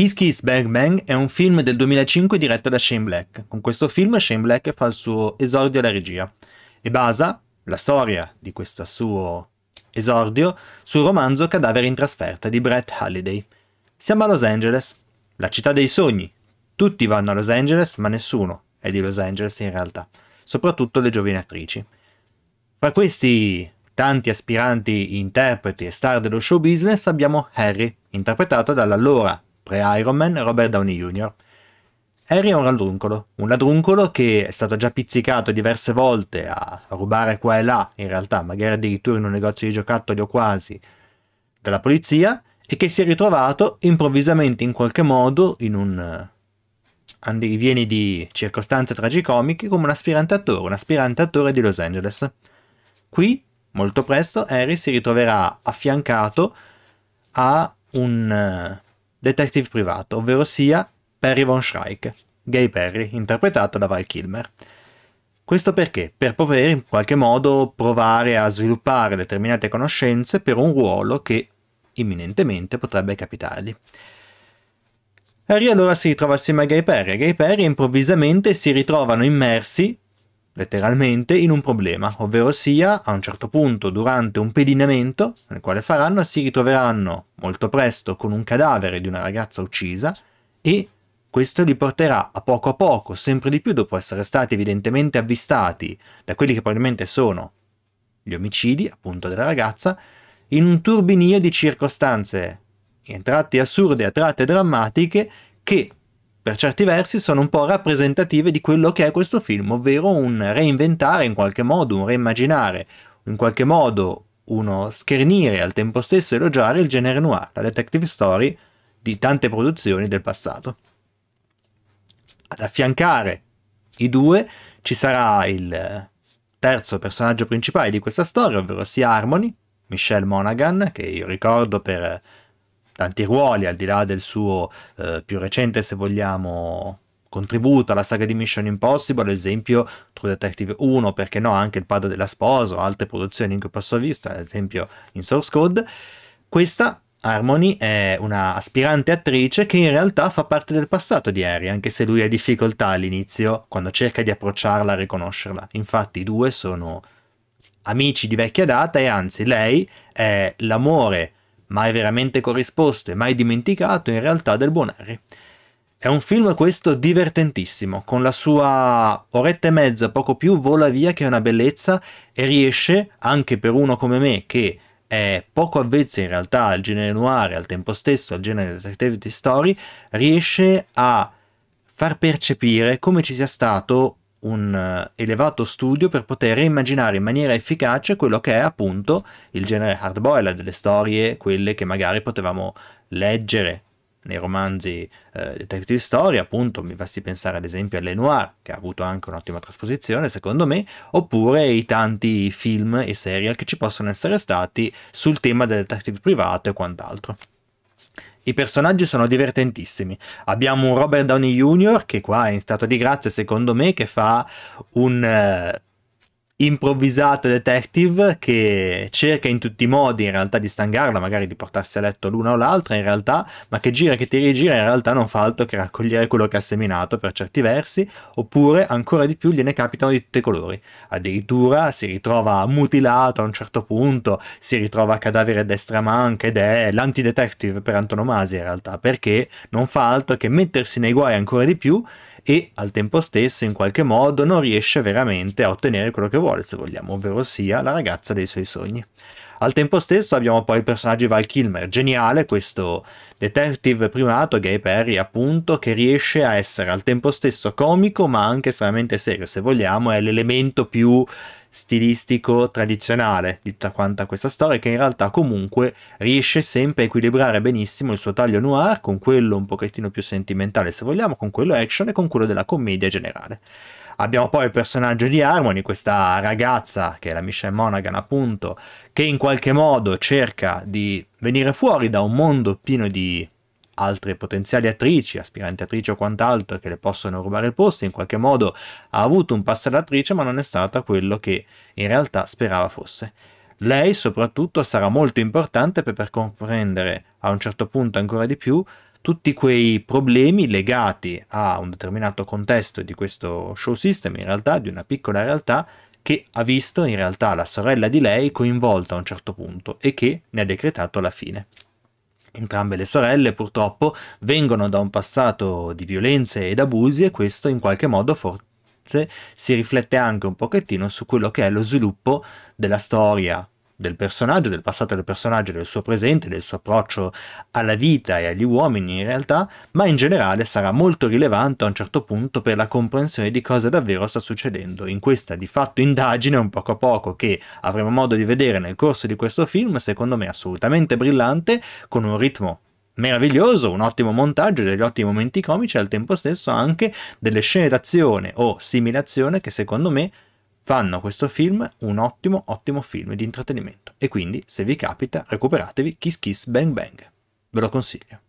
Kiss Kiss Bang Bang è un film del 2005 diretto da Shane Black. Con questo film Shane Black fa il suo esordio alla regia e basa la storia di questo suo esordio sul romanzo Cadavere in trasferta di Brett Halliday. Siamo a Los Angeles, la città dei sogni. Tutti vanno a Los Angeles, ma nessuno è di Los Angeles in realtà, soprattutto le giovani attrici. Fra questi tanti aspiranti interpreti e star dello show business abbiamo Harry, interpretato dall'allora pre-Iron Man, Robert Downey Jr. Harry è un ladruncolo, un ladruncolo che è stato già pizzicato diverse volte a rubare qua e là, in realtà magari addirittura in un negozio di giocattoli o quasi, dalla polizia e che si è ritrovato improvvisamente in qualche modo in un eh, andirivieni di circostanze tragicomiche come un aspirante attore, un aspirante attore di Los Angeles. Qui, molto presto, Harry si ritroverà affiancato a un eh, detective privato, ovvero sia Perry von Schreik, Gay Perry, interpretato da Val Kilmer. Questo perché? Per poter in qualche modo provare a sviluppare determinate conoscenze per un ruolo che imminentemente potrebbe capitargli. Harry allora si ritrova assieme a Gay Perry e Gay Perry improvvisamente si ritrovano immersi letteralmente, in un problema, ovvero sia a un certo punto durante un pedinamento nel quale faranno si ritroveranno molto presto con un cadavere di una ragazza uccisa e questo li porterà a poco a poco, sempre di più, dopo essere stati evidentemente avvistati da quelli che probabilmente sono gli omicidi, appunto della ragazza, in un turbinio di circostanze in tratti assurde, a tratte drammatiche, che per certi versi sono un po' rappresentative di quello che è questo film, ovvero un reinventare in qualche modo, un reimmaginare, in qualche modo uno schernire e al tempo stesso elogiare il genere noir, la detective story di tante produzioni del passato. Ad affiancare i due ci sarà il terzo personaggio principale di questa storia, ovvero sia Harmony, Michelle Monaghan, che io ricordo per tanti ruoli, al di là del suo eh, più recente, se vogliamo, contributo alla saga di Mission Impossible, ad esempio True Detective 1, perché no, anche Il padre della sposa o altre produzioni in cui posso vista, ad esempio in Source Code. Questa Harmony è una aspirante attrice che in realtà fa parte del passato di Harry, anche se lui ha difficoltà all'inizio quando cerca di approcciarla a riconoscerla. Infatti i due sono amici di vecchia data e anzi lei è l'amore mai veramente corrisposto e mai dimenticato in realtà del Buonari. È un film questo divertentissimo, con la sua oretta e mezza, poco più, vola via che è una bellezza e riesce, anche per uno come me che è poco avvezzo in realtà al genere noir e al tempo stesso al genere detective story, riesce a far percepire come ci sia stato un eh, elevato studio per poter immaginare in maniera efficace quello che è appunto il genere hardboiled, delle storie, quelle che magari potevamo leggere nei romanzi eh, detective story, appunto, mi basti pensare ad esempio a Lenoir, che ha avuto anche un'ottima trasposizione, secondo me, oppure i tanti film e serial che ci possono essere stati sul tema del detective privato e quant'altro. I personaggi sono divertentissimi. Abbiamo un Robert Downey Jr. che qua è in stato di grazia, secondo me, che fa un eh, improvvisato detective che cerca in tutti i modi in realtà di stangarla, magari di portarsi a letto l'una o l'altra in realtà, ma che gira che ti rigira in realtà non fa altro che raccogliere quello che ha seminato per certi versi, oppure ancora di più gliene capitano di tutti i colori. Addirittura si ritrova mutilato a un certo punto, si ritrova a cadavere a destra manca ed è l'antidetective per antonomasia in realtà, perché non fa altro che mettersi nei guai ancora di più e al tempo stesso in qualche modo non riesce veramente a ottenere quello che vuole, se vogliamo, ovvero sia la ragazza dei suoi sogni. Al tempo stesso abbiamo poi il personaggio di Val Kilmer, geniale, questo detective primato, Gay Perry appunto, che riesce a essere al tempo stesso comico ma anche estremamente serio, se vogliamo, è l'elemento più stilistico tradizionale di tutta quanta questa storia che in realtà comunque riesce sempre a equilibrare benissimo il suo taglio noir con quello un pochettino più sentimentale se vogliamo, con quello action e con quello della commedia generale. Abbiamo poi il personaggio di Harmony, questa ragazza che è la Michelle Monaghan appunto, che in qualche modo cerca di venire fuori da un mondo pieno di altre potenziali attrici, aspiranti attrici o quant'altro che le possono rubare il posto, in qualche modo ha avuto un passo all'attrice ma non è stata quello che in realtà sperava fosse. Lei soprattutto sarà molto importante per, per comprendere a un certo punto ancora di più tutti quei problemi legati a un determinato contesto di questo show system, in realtà di una piccola realtà che ha visto in realtà la sorella di lei coinvolta a un certo punto e che ne ha decretato la fine. Entrambe le sorelle purtroppo vengono da un passato di violenze ed abusi e questo in qualche modo forse si riflette anche un pochettino su quello che è lo sviluppo della storia del personaggio, del passato del personaggio, del suo presente, del suo approccio alla vita e agli uomini in realtà, ma in generale sarà molto rilevante a un certo punto per la comprensione di cosa davvero sta succedendo in questa di fatto indagine un poco a poco che avremo modo di vedere nel corso di questo film, secondo me assolutamente brillante, con un ritmo meraviglioso, un ottimo montaggio, degli ottimi momenti comici e al tempo stesso anche delle scene d'azione o simile azione che secondo me fanno questo film un ottimo, ottimo film di intrattenimento. E quindi, se vi capita, recuperatevi Kiss Kiss Bang Bang. Ve lo consiglio.